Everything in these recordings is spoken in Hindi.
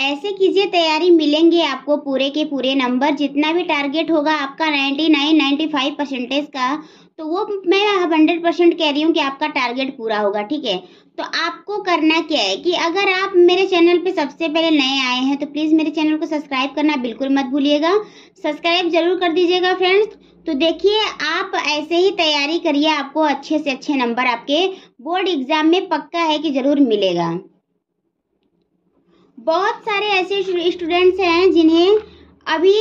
ऐसे कीजिए तैयारी मिलेंगे आपको पूरे के पूरे नंबर जितना भी टारगेट होगा आपका 99 95 परसेंटेज का तो वो मैं हंड्रेड परसेंट कह रही हूँ कि आपका टारगेट पूरा होगा ठीक है तो आपको करना क्या है कि अगर आप मेरे चैनल पे सबसे पहले नए आए हैं तो प्लीज़ मेरे चैनल को सब्सक्राइब करना बिल्कुल मत भूलिएगा सब्सक्राइब जरूर कर दीजिएगा फ्रेंड्स तो देखिए आप ऐसे ही तैयारी करिए आपको अच्छे से अच्छे नंबर आपके बोर्ड एग्जाम में पक्का है कि ज़रूर मिलेगा बहुत सारे ऐसे स्टूडेंट्स हैं जिन्हें अभी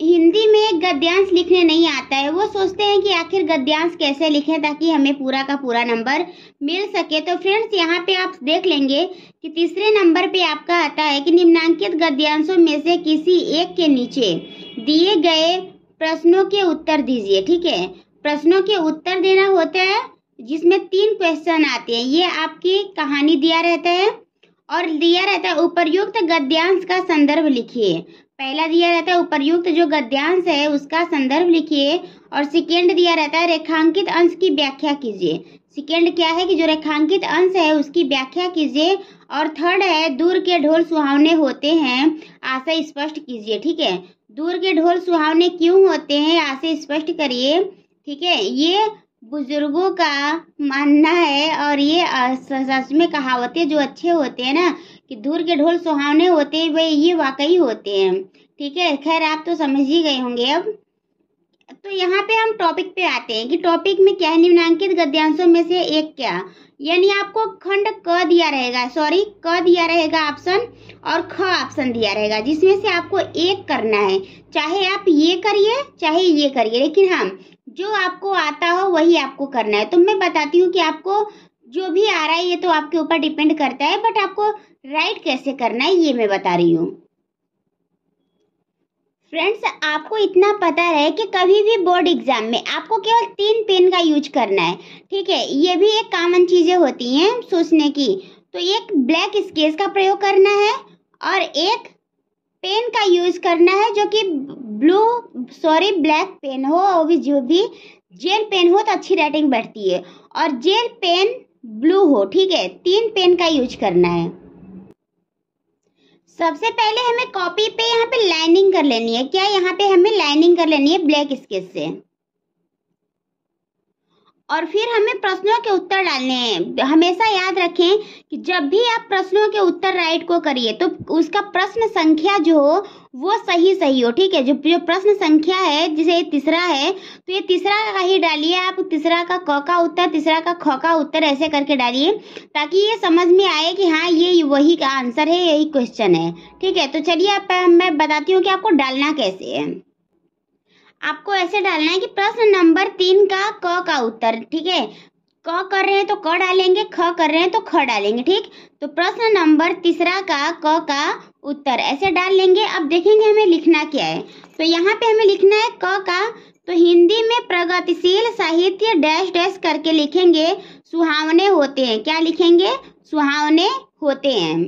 हिंदी में गद्यांश लिखने नहीं आता है वो सोचते हैं कि आखिर गद्यांश कैसे लिखें ताकि हमें पूरा का पूरा नंबर मिल सके तो फ्रेंड्स यहाँ पे आप देख लेंगे कि तीसरे नंबर पे आपका आता है कि निम्नांकित गद्यांशों में से किसी एक के नीचे दिए गए प्रश्नों के उत्तर दीजिए ठीक है प्रश्नों के उत्तर देना होता है जिसमें तीन क्वेश्चन आते हैं ये आपकी कहानी दिया रहता है और दिया रहता है उपरयुक्त गद्यांश का संदर्भ लिखिए पहला दिया रहता है उपरयुक्त जो गद्यांश है उसका संदर्भ लिखिए और सेकेंड दिया रहता है रेखांकित अंश की व्याख्या कीजिए सेकेंड क्या है कि जो रेखांकित अंश है उसकी व्याख्या कीजिए और थर्ड है दूर के ढोल सुहावने होते हैं आशा स्पष्ट कीजिए ठीक है दूर के ढोल सुहावने क्यों होते हैं आशा स्पष्ट करिए ठीक है ये बुजुर्गों का मानना है और ये सच में कहावतें जो अच्छे होते हैं ना कि दूर के ढोल सुहावने होते हैं वे ये वाकई होते हैं ठीक है खैर आप तो समझ ही गए होंगे अब तो यहाँ पे हम टॉपिक पे आते हैं कि टॉपिक में क्या निम्नांकित गद्यांशों में से एक क्या यानी आपको खंड क दिया रहेगा सॉरी क दिया रहेगा ऑप्शन और ख ऑप्शन दिया रहेगा जिसमें से आपको एक करना है चाहे आप ये करिए चाहे ये करिए लेकिन हाँ जो आपको आता हो वही आपको करना है तो मैं बताती हूँ कि आपको जो भी आ रहा है ये तो आपके ऊपर डिपेंड करता है बट आपको राइट कैसे करना है ये मैं बता रही हूँ फ्रेंड्स आपको इतना पता रहे कि कभी भी बोर्ड एग्जाम में आपको केवल तीन पेन का यूज करना है ठीक है ये भी एक कॉमन चीज़ें होती हैं सोचने की तो एक ब्लैक स्केच का प्रयोग करना है और एक पेन का यूज करना है जो कि ब्लू सॉरी ब्लैक पेन हो और भी जो भी जेल पेन हो तो अच्छी राइटिंग बैठती है और जेल पेन ब्लू हो ठीक है तीन पेन का यूज करना है सबसे पहले हमें कॉपी पे यहाँ पे लाइनिंग कर लेनी है क्या यहाँ पे हमें लाइनिंग कर लेनी है ब्लैक स्केच से और फिर हमें प्रश्नों के उत्तर डालने हैं हमेशा याद रखें कि जब भी आप प्रश्नों के उत्तर राइट को करिए तो उसका प्रश्न संख्या जो हो वो सही सही हो ठीक है जो जो प्रश्न संख्या है जिसे तीसरा है तो ये तीसरा का ही डालिए आप तीसरा का क का उत्तर तीसरा का ख का उत्तर ऐसे करके डालिए ताकि ये समझ में आए कि हाँ ये वही का आंसर है यही क्वेश्चन है ठीक है तो चलिए आप मैं बताती हूँ कि आपको डालना कैसे है आपको ऐसे डालना है कि प्रश्न नंबर तीन का क का उत्तर ठीक है क कर रहे हैं तो क डालेंगे ख कर रहे हैं तो ख डालेंगे ठीक तो प्रश्न नंबर तीसरा का क का उत्तर ऐसे डाल लेंगे अब देखेंगे हमें लिखना क्या है तो यहाँ पे हमें लिखना है क का तो हिंदी में प्रगतिशील साहित्य डैश डैश करके लिखेंगे सुहावने होते हैं क्या लिखेंगे सुहावने होते हैं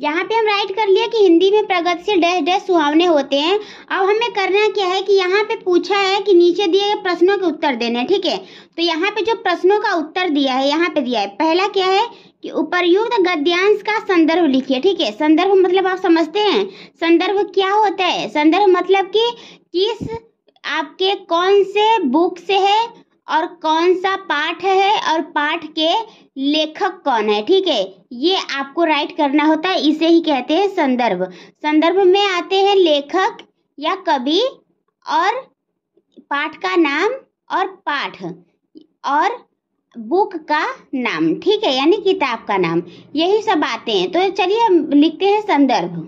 यहाँ पे हम राइट कर लिया कि हिंदी में प्रगतिशील डैश डैश सुहावने होते हैं अब हमें करना क्या है कि यहाँ पे पूछा है कि नीचे दिए गए प्रश्नों के उत्तर देने हैं ठीक है तो यहाँ पे जो प्रश्नों का उत्तर दिया है यहाँ पे दिया है पहला क्या है कि उपरयुक्त गद्यांश का संदर्भ लिखिए ठीक है संदर्भ मतलब आप समझते हैं संदर्भ क्या होता है संदर्भ मतलब कि किस आपके कौन से बुक से है और कौन सा पाठ है और पाठ के लेखक कौन है ठीक है ये आपको राइट करना होता है इसे ही कहते हैं संदर्भ संदर्भ में आते हैं लेखक या कवि और पाठ का नाम और पाठ और बुक का नाम ठीक है यानी किताब का नाम यही सब आते हैं तो चलिए लिखते हैं संदर्भ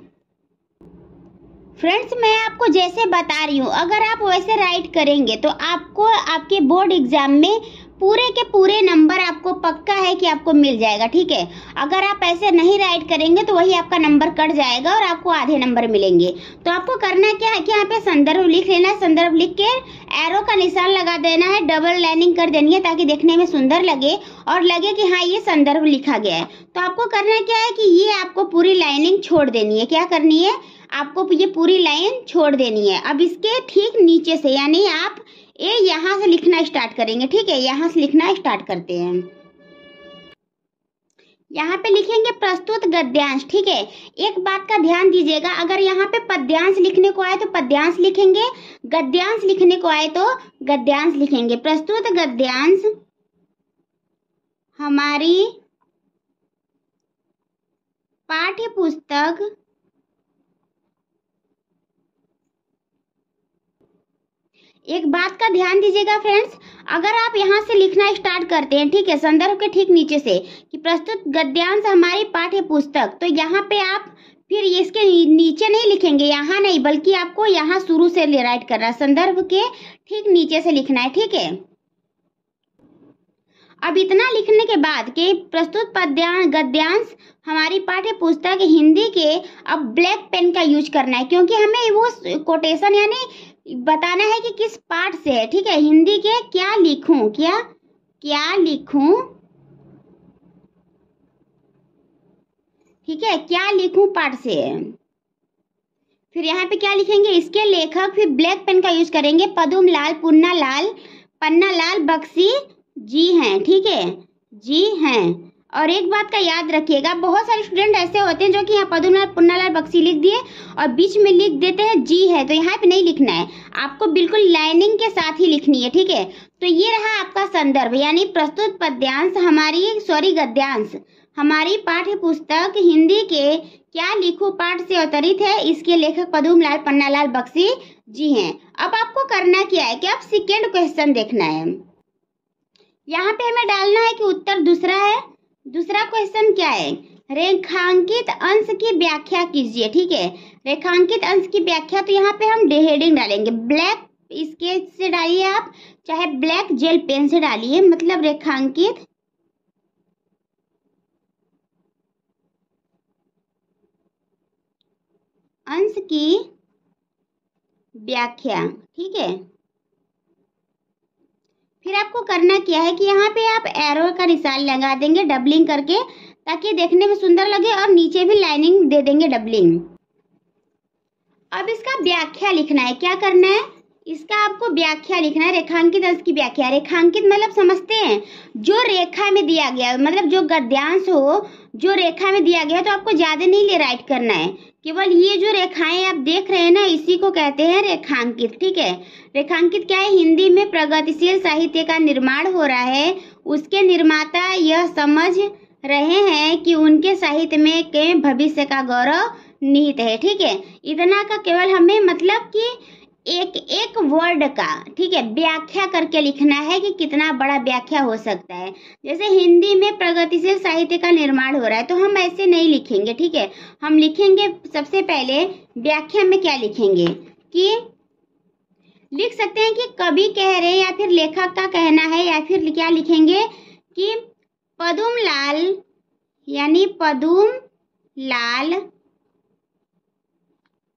फ्रेंड्स मैं आपको जैसे बता रही हूँ अगर आप वैसे राइट करेंगे तो आपको आपके बोर्ड एग्जाम में पूरे के पूरे नंबर आपको पक्का है कि आपको मिल जाएगा ठीक है अगर आप ऐसे नहीं राइट करेंगे तो वही आपका नंबर कट जाएगा और आपको आधे नंबर मिलेंगे तो आपको करना क्या है कि यहाँ पे संदर्भ लिख लेना है संदर्भ लिख के एरो का निशान लगा देना है डबल लाइनिंग कर देनी है ताकि देखने में सुंदर लगे और लगे कि हाँ ये संदर्भ लिखा गया है तो आपको करना क्या है कि ये आपको पूरी लाइनिंग छोड़ देनी है क्या करनी है आपको ये पूरी लाइन छोड़ देनी है अब इसके ठीक नीचे से यानी आप ए यहाँ से लिखना स्टार्ट करेंगे ठीक है यहाँ से लिखना स्टार्ट करते हैं यहाँ पे लिखेंगे प्रस्तुत गद्यांश ठीक है एक बात का ध्यान दीजिएगा अगर यहाँ पे पद्यांश लिखने को आए तो पद्यांश लिखेंगे गद्यांश लिखने को आए तो गद्यांश लिखेंगे प्रस्तुत गद्यांश हमारी पाठ्य पुस्तक एक बात का ध्यान दीजिएगा फ्रेंड्स अगर आप यहाँ से लिखना स्टार्ट करते हैं ठीक है संदर्भ के ठीक नीचे से कि प्रस्तुत गद्यांश हमारी पाठ्य पुस्तक तो यहाँ पे आप फिर इसके नीचे नहीं लिखेंगे यहाँ नहीं बल्कि आपको यहाँ शुरू से राइट करना संदर्भ के ठीक नीचे से लिखना है ठीक है अब इतना लिखने के बाद के प्रस्तुत गद्यांश हमारी पाठ्य पुस्तक हिंदी के अब ब्लैक पेन का यूज करना है क्योंकि हमें वो कोटेशन यानी बताना है कि किस पार्ट से है ठीक है हिंदी के क्या लिखूं क्या क्या लिखूं ठीक है क्या लिखूं पार्ट से फिर यहाँ पे क्या लिखेंगे इसके लेखक फिर ब्लैक पेन का यूज करेंगे पदुम लाल पुन्ना लाल पन्ना लाल बक्सी जी हैं ठीक है जी हैं और एक बात का याद रखिएगा बहुत सारे स्टूडेंट ऐसे होते हैं जो कि यहाँ पदुलाल पुन्नालाल बक्सी लिख दिए और बीच में लिख देते हैं जी है तो यहाँ पे नहीं लिखना है आपको बिल्कुल लाइनिंग के साथ ही लिखनी है ठीक है तो ये रहा आपका संदर्भ यानी प्रस्तुत पद्यांश हमारी सॉरी गद्यांश हमारी पाठ्य पुस्तक हिंदी के क्या लिखो पाठ से अवतरित है इसके लेखक पदुमलाल पन्नालाल बक्सी जी हैं अब आपको करना क्या है कि आप सेकेंड क्वेश्चन देखना है यहाँ पे हमें डालना है कि उत्तर दूसरा है दूसरा क्वेश्चन क्या है रेखांकित अंश की व्याख्या कीजिए ठीक है रेखांकित अंश की व्याख्या तो यहाँ पे हम हेडिंग डालेंगे ब्लैक स्केच से डालिए आप चाहे ब्लैक जेल पेन से डालिए मतलब रेखांकित अंश की व्याख्या ठीक है फिर आपको करना क्या है कि यहाँ पे आप एरो का निशान लगा देंगे डबलिंग करके ताकि देखने में सुंदर लगे और नीचे भी लाइनिंग दे देंगे डबलिंग अब इसका व्याख्या लिखना है क्या करना है इसका आपको व्याख्या लिखना है रेखांकित अंश की व्याख्या रेखांकित मतलब समझते हैं जो रेखा में दिया गया मतलब जो गद्यांश हो जो रेखा में दिया गया तो आपको ज्यादा नहीं ले राइट करना है केवल ये जो रेखाएं आप देख रहे हैं ना इसी को कहते हैं रेखांकित ठीक है रेखांकित क्या है हिंदी में प्रगतिशील साहित्य का निर्माण हो रहा है उसके निर्माता यह समझ रहे हैं कि उनके साहित्य में के भविष्य का गौरव निहित है ठीक है इतना का केवल हमें मतलब कि एक एक वर्ड का ठीक है व्याख्या करके लिखना है कि कितना बड़ा व्याख्या हो सकता है जैसे हिंदी में प्रगतिशील साहित्य का निर्माण हो रहा है तो हम ऐसे नहीं लिखेंगे ठीक है हम लिखेंगे सबसे पहले व्याख्या में क्या लिखेंगे कि लिख सकते हैं कि कवि कह रहे या फिर लेखक का कहना है या फिर क्या लिखेंगे कि पदुम लाल यानी पदुम लाल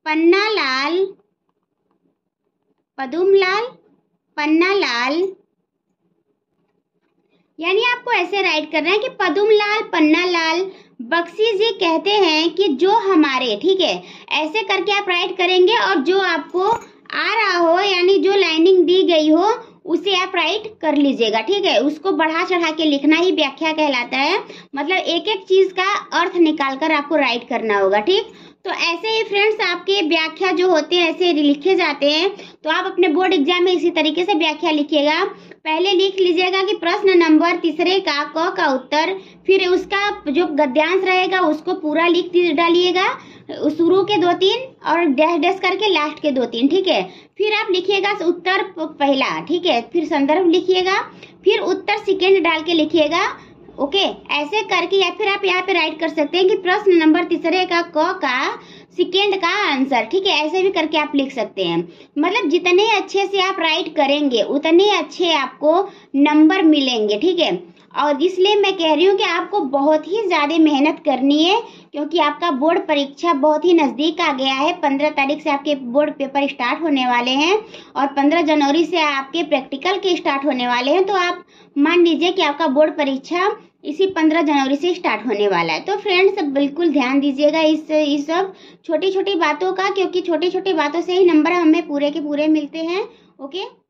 पन्ना लाल पदुमलाल पन्नालाल यानी आपको ऐसे राइट करना है कि पदुमलाल पन्नालाल बक्सी जी कहते हैं कि जो हमारे ठीक है ऐसे करके आप राइट करेंगे और जो आपको आ रहा हो यानी जो लाइनिंग दी गई हो उसे आप राइट कर लीजिएगा ठीक है उसको बढ़ा चढ़ा के लिखना ही व्याख्या कहलाता है मतलब एक एक चीज का अर्थ निकाल कर आपको राइट करना होगा ठीक तो ऐसे ही फ्रेंड्स आपके व्याख्या जो होते हैं ऐसे लिखे जाते हैं तो आप अपने बोर्ड एग्जाम में इसी तरीके से व्याख्या लिखिएगा पहले लिख लीजिएगा कि प्रश्न नंबर तीसरे का क का उत्तर फिर उसका जो गद्यांश रहेगा उसको पूरा लिख डालिएगा शुरू के दो तीन और डैश डैश करके लास्ट के दो तीन ठीक है फिर आप लिखिएगा उत्तर पहला ठीक है फिर संदर्भ लिखिएगा फिर उत्तर सेकेंड डाल के लिखिएगा ओके ऐसे करके या फिर आप यहाँ पे राइट कर सकते हैं कि प्रश्न नंबर तीसरे का क का सेकेंड का आंसर ठीक है ऐसे भी करके आप लिख सकते हैं मतलब जितने अच्छे से आप राइट करेंगे उतने अच्छे आपको नंबर मिलेंगे ठीक है और इसलिए मैं कह रही हूँ कि आपको बहुत ही ज़्यादा मेहनत करनी है क्योंकि आपका बोर्ड परीक्षा बहुत ही नज़दीक आ गया है पंद्रह तारीख से आपके बोर्ड पेपर स्टार्ट होने वाले हैं और पंद्रह जनवरी से आपके प्रैक्टिकल के स्टार्ट होने वाले हैं तो आप मान लीजिए कि आपका बोर्ड परीक्षा इसी पंद्रह जनवरी से स्टार्ट होने वाला है तो फ्रेंड्स सब बिल्कुल ध्यान दीजिएगा इस इस सब छोटी छोटी बातों का क्योंकि छोटी छोटी बातों से ही नंबर हमें पूरे के पूरे मिलते हैं ओके